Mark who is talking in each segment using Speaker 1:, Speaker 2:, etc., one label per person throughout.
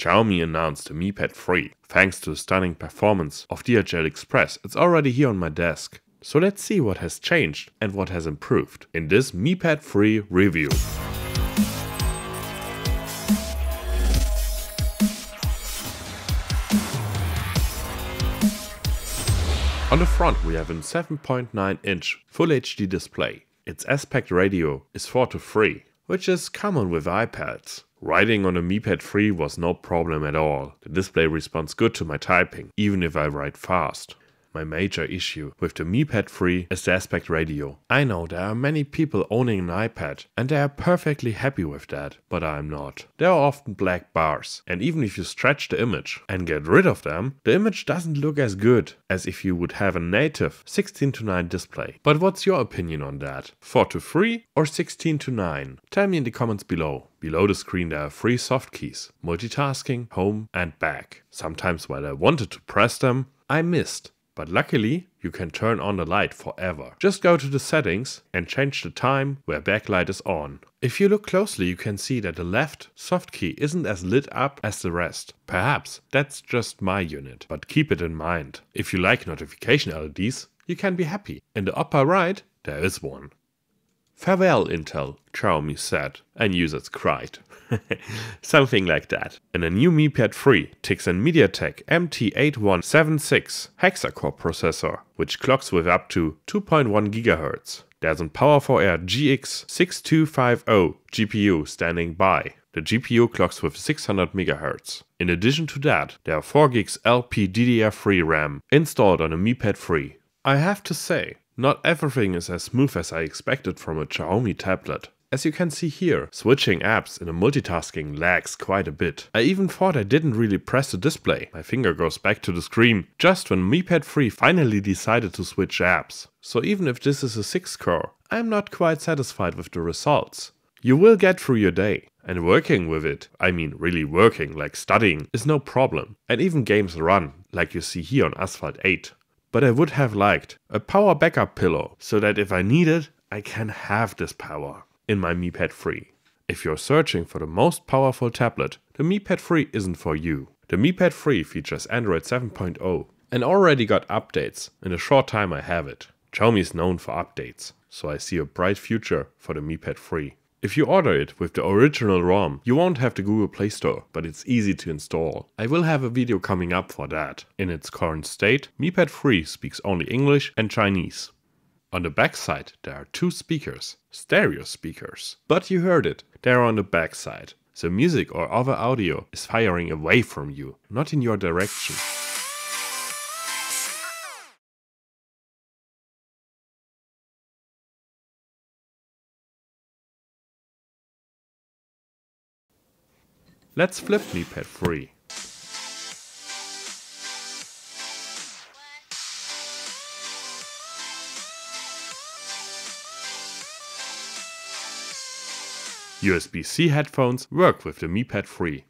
Speaker 1: Xiaomi announced a Mi Pad 3. Thanks to the stunning performance of DHL Express, it's already here on my desk. So let's see what has changed and what has improved in this Mi Pad 3 review. On the front we have a 7.9 inch Full HD display. Its aspect ratio is 4 to 3, which is common with iPads. Writing on a MePad 3 was no problem at all. The display responds good to my typing, even if I write fast my major issue with the Mi Pad 3 is the aspect ratio. I know there are many people owning an iPad and they are perfectly happy with that, but I'm not. There are often black bars, and even if you stretch the image and get rid of them, the image doesn't look as good as if you would have a native 16 to 9 display. But what's your opinion on that? 4 to 3 or 16 to 9? Tell me in the comments below. Below the screen there are three soft keys, multitasking, home and back. Sometimes while I wanted to press them, I missed but luckily, you can turn on the light forever. Just go to the settings and change the time where backlight is on. If you look closely, you can see that the left soft key isn't as lit up as the rest. Perhaps that's just my unit, but keep it in mind. If you like notification LEDs, you can be happy. In the upper right, there is one. Farewell, Intel, Xiaomi said, and users cried. Something like that. In a new Mi Pad 3 ticks MediaTek MT8176 hexa-core processor, which clocks with up to 2.1 GHz. There's a Power4Air GX6250 GPU standing by. The GPU clocks with 600 MHz. In addition to that, there are 4 gigs LPDDR3 RAM installed on a Mi Pad 3. I have to say, not everything is as smooth as I expected from a Xiaomi tablet. As you can see here, switching apps in a multitasking lags quite a bit. I even thought I didn't really press the display. My finger goes back to the screen just when Mi Pad 3 finally decided to switch apps. So even if this is a 6 core, I'm not quite satisfied with the results. You will get through your day. And working with it, I mean really working, like studying, is no problem. And even games run, like you see here on Asphalt 8. But I would have liked a power backup pillow so that if I need it, I can have this power in my Mi Pad 3. If you're searching for the most powerful tablet, the Mi Pad 3 isn't for you. The Mi Pad 3 features Android 7.0 and already got updates in a short time I have it. Xiaomi is known for updates, so I see a bright future for the Mi Pad 3. If you order it with the original ROM, you won't have the Google Play Store, but it's easy to install. I will have a video coming up for that. In its current state, Pad 3 speaks only English and Chinese. On the backside, there are two speakers, stereo speakers. But you heard it, they are on the backside. So music or other audio is firing away from you, not in your direction. Let's flip MiPad 3. USB-C headphones work with the Mi Pad 3.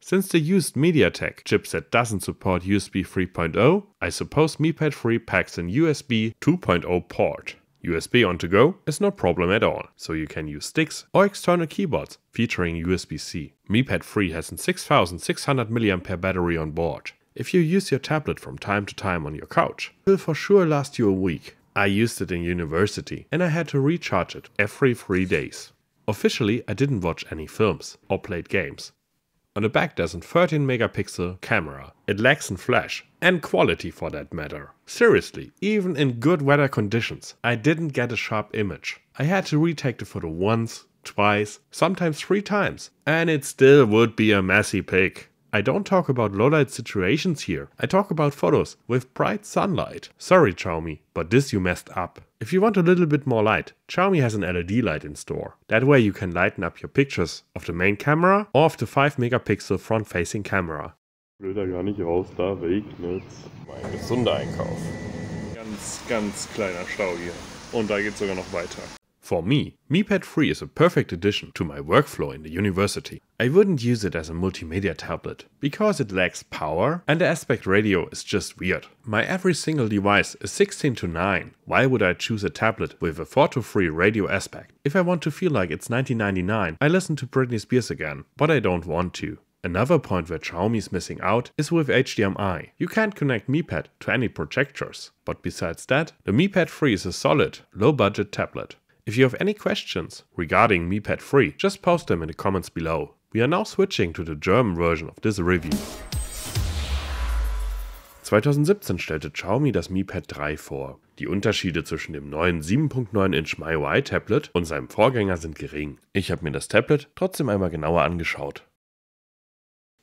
Speaker 1: Since the used MediaTek chipset doesn't support USB 3.0, I suppose Mi Pad 3 packs an USB 2.0 port. USB on to go is no problem at all, so you can use sticks or external keyboards featuring USB-C. Mi Pad 3 has an 6600 mAh battery on board. If you use your tablet from time to time on your couch, it will for sure last you a week. I used it in university and I had to recharge it every three days. Officially, I didn't watch any films or played games, on the back, there's a 13 megapixel camera. It lacks in flash and quality for that matter. Seriously, even in good weather conditions, I didn't get a sharp image. I had to retake the photo once, twice, sometimes three times, and it still would be a messy pic. I don't talk about low light situations here. I talk about photos with bright sunlight. Sorry, Xiaomi, but this you messed up. If you want a little bit more light, Xiaomi has an LED light in store. That way you can lighten up your pictures of the main camera or of the 5 megapixel front facing camera. gar nicht da regnet's. Mein gesunder Einkauf. Ganz, ganz kleiner Stau hier. Und da geht's sogar noch weiter. For me, MiPad 3 is a perfect addition to my workflow in the university. I wouldn't use it as a multimedia tablet, because it lacks power and the aspect ratio is just weird. My every single device is 16 to 9, why would I choose a tablet with a 4 to 3 radio aspect? If I want to feel like it's 1999, I listen to Britney Spears again, but I don't want to. Another point where Xiaomi is missing out is with HDMI. You can't connect MiPad to any projectors. But besides that, the MiPad 3 is a solid, low-budget tablet. If you have any questions regarding MePad 3, just post them in the comments below. We are now switching to the German version of this review. 2017 stellte Xiaomi das Mi Pad 3 vor. Die Unterschiede zwischen dem neuen 7.9-inch MIUI Tablet und seinem Vorgänger sind gering. Ich habe mir das Tablet trotzdem einmal genauer angeschaut.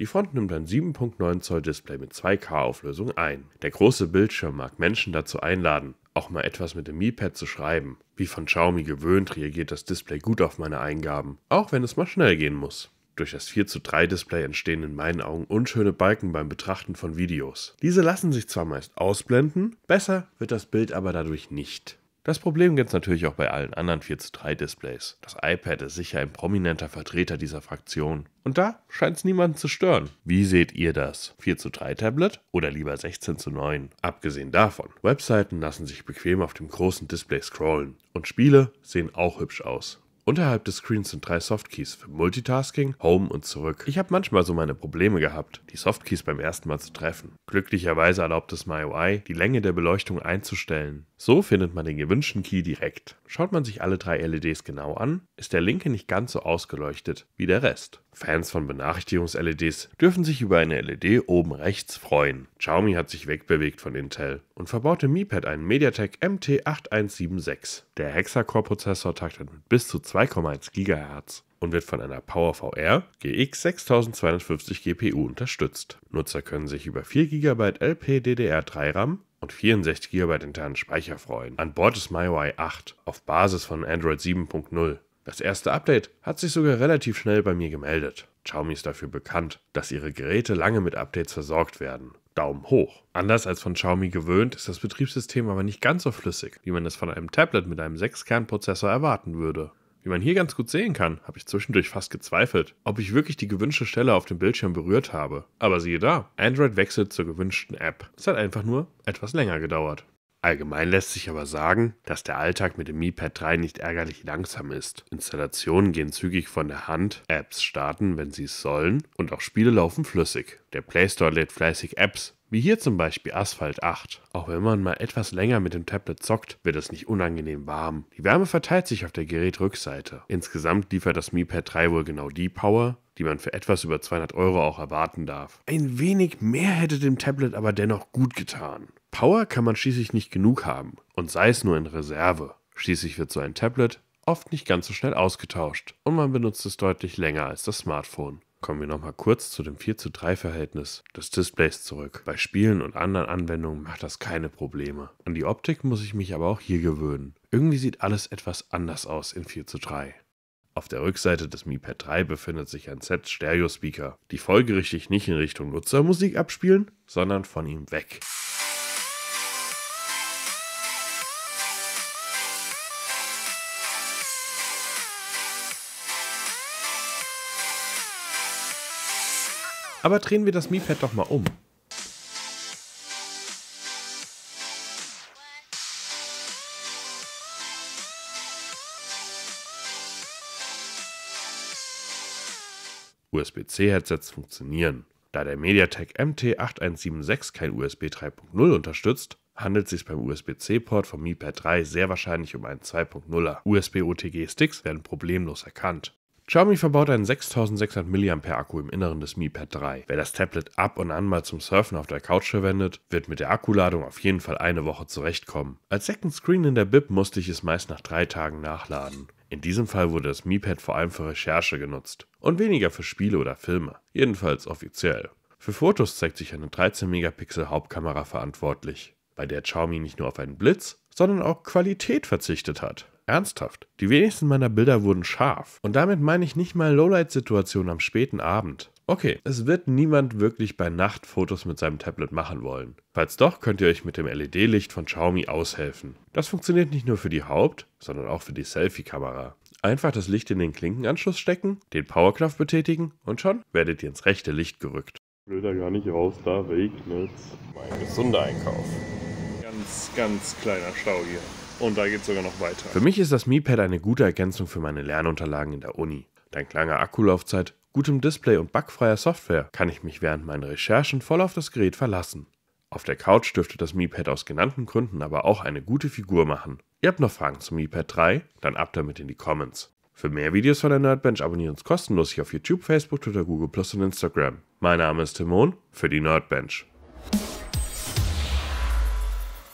Speaker 1: Die Front nimmt ein 7.9 Zoll Display mit 2K Auflösung ein. Der große Bildschirm mag Menschen dazu einladen, auch mal etwas mit dem Mi-Pad zu schreiben. Wie von Xiaomi gewöhnt, reagiert das Display gut auf meine Eingaben, auch wenn es mal schnell gehen muss. Durch das 4 zu 3 Display entstehen in meinen Augen unschöne Balken beim Betrachten von Videos. Diese lassen sich zwar meist ausblenden, besser wird das Bild aber dadurch nicht. Das Problem gibt es natürlich auch bei allen anderen 4 zu 3 Displays. Das iPad ist sicher ein prominenter Vertreter dieser Fraktion. Und da scheint es niemanden zu stören. Wie seht ihr das? 4 zu 3 Tablet oder lieber 16 zu 9? Abgesehen davon, Webseiten lassen sich bequem auf dem großen Display scrollen. Und Spiele sehen auch hübsch aus. Unterhalb des Screens sind drei Softkeys für Multitasking, Home und zurück. Ich habe manchmal so meine Probleme gehabt, die Softkeys beim ersten Mal zu treffen. Glücklicherweise erlaubt es MyUI, die Länge der Beleuchtung einzustellen. So findet man den gewünschten Key direkt. Schaut man sich alle drei LEDs genau an, ist der linke nicht ganz so ausgeleuchtet wie der Rest. Fans von Benachrichtigungs-LEDs dürfen sich über eine LED oben rechts freuen. Xiaomi hat sich wegbewegt von Intel und verbaut im Mi Pad einen MediaTek MT8176. Der Hexacore-Prozessor taktet mit bis zu 2,1 GHz und wird von einer PowerVR GX 6250 GPU unterstützt. Nutzer können sich über 4 GB LPDDR3 RAM und 64 GB internen Speicher freuen. An Bord ist MyUI 8 auf Basis von Android 7.0. Das erste Update hat sich sogar relativ schnell bei mir gemeldet. Xiaomi ist dafür bekannt, dass ihre Geräte lange mit Updates versorgt werden. Daumen hoch. Anders als von Xiaomi gewöhnt, ist das Betriebssystem aber nicht ganz so flüssig, wie man es von einem Tablet mit einem 6-Kern-Prozessor erwarten würde. Wie man hier ganz gut sehen kann, habe ich zwischendurch fast gezweifelt, ob ich wirklich die gewünschte Stelle auf dem Bildschirm berührt habe. Aber siehe da, Android wechselt zur gewünschten App. Es hat einfach nur etwas länger gedauert. Allgemein lässt sich aber sagen, dass der Alltag mit dem Mi Pad 3 nicht ärgerlich langsam ist. Installationen gehen zügig von der Hand, Apps starten, wenn sie es sollen und auch Spiele laufen flüssig. Der Play Store lädt fleißig Apps, wie hier zum Beispiel Asphalt 8. Auch wenn man mal etwas länger mit dem Tablet zockt, wird es nicht unangenehm warm. Die Wärme verteilt sich auf der Gerätrückseite. Insgesamt liefert das Mi Pad 3 wohl genau die Power, die man für etwas über 200 Euro auch erwarten darf. Ein wenig mehr hätte dem Tablet aber dennoch gut getan. Power kann man schließlich nicht genug haben und sei es nur in Reserve. Schließlich wird so ein Tablet oft nicht ganz so schnell ausgetauscht und man benutzt es deutlich länger als das Smartphone. Kommen wir nochmal kurz zu dem 4 zu 3 Verhältnis des Displays zurück. Bei Spielen und anderen Anwendungen macht das keine Probleme. An die Optik muss ich mich aber auch hier gewöhnen. Irgendwie sieht alles etwas anders aus in 4 zu 3. Auf der Rückseite des Mi Pad 3 befindet sich ein Set Stereo-Speaker, die folgerichtig nicht in Richtung Nutzermusik abspielen, sondern von ihm weg. Aber drehen wir das MiPad doch mal um. USB-C-Headsets funktionieren. Da der MediaTek MT8176 kein USB 3.0 unterstützt, handelt es sich beim USB-C-Port vom MiPad 3 sehr wahrscheinlich um einen 2.0er. USB-OTG-Sticks werden problemlos erkannt. Xiaomi verbaut einen 6600 mAh Akku im Inneren des Mi Pad 3. Wer das Tablet ab und an mal zum Surfen auf der Couch verwendet, wird mit der Akkuladung auf jeden Fall eine Woche zurechtkommen. Als Second Screen in der Bib musste ich es meist nach drei Tagen nachladen. In diesem Fall wurde das Mi Pad vor allem für Recherche genutzt und weniger für Spiele oder Filme, jedenfalls offiziell. Für Fotos zeigt sich eine 13 Megapixel Hauptkamera verantwortlich, bei der Xiaomi nicht nur auf einen Blitz, sondern auch Qualität verzichtet hat. Ernsthaft, die wenigsten meiner Bilder wurden scharf. Und damit meine ich nicht mal Lowlight-Situationen am späten Abend. Okay, es wird niemand wirklich bei Nacht Fotos mit seinem Tablet machen wollen. Falls doch, könnt ihr euch mit dem LED-Licht von Xiaomi aushelfen. Das funktioniert nicht nur für die Haupt-, sondern auch für die Selfie-Kamera. Einfach das Licht in den Klinkenanschluss stecken, den Powerknopf betätigen und schon werdet ihr ins rechte Licht gerückt. Ich will da gar nicht raus, da regnet's. Mein gesunder Einkauf. Ganz, ganz kleiner Stau hier. Und da geht es sogar noch weiter. Für mich ist das MiPad eine gute Ergänzung für meine Lernunterlagen in der Uni. Dank langer Akkulaufzeit, gutem Display und bugfreier Software kann ich mich während meiner Recherchen voll auf das Gerät verlassen. Auf der Couch dürfte das MiPad aus genannten Gründen aber auch eine gute Figur machen. Ihr habt noch Fragen zum MiPad 3? Dann ab damit in die Comments. Für mehr Videos von der Nerdbench abonniert uns kostenlos hier auf YouTube, Facebook, Twitter, Google und Instagram. Mein Name ist Timon für die Nerdbench.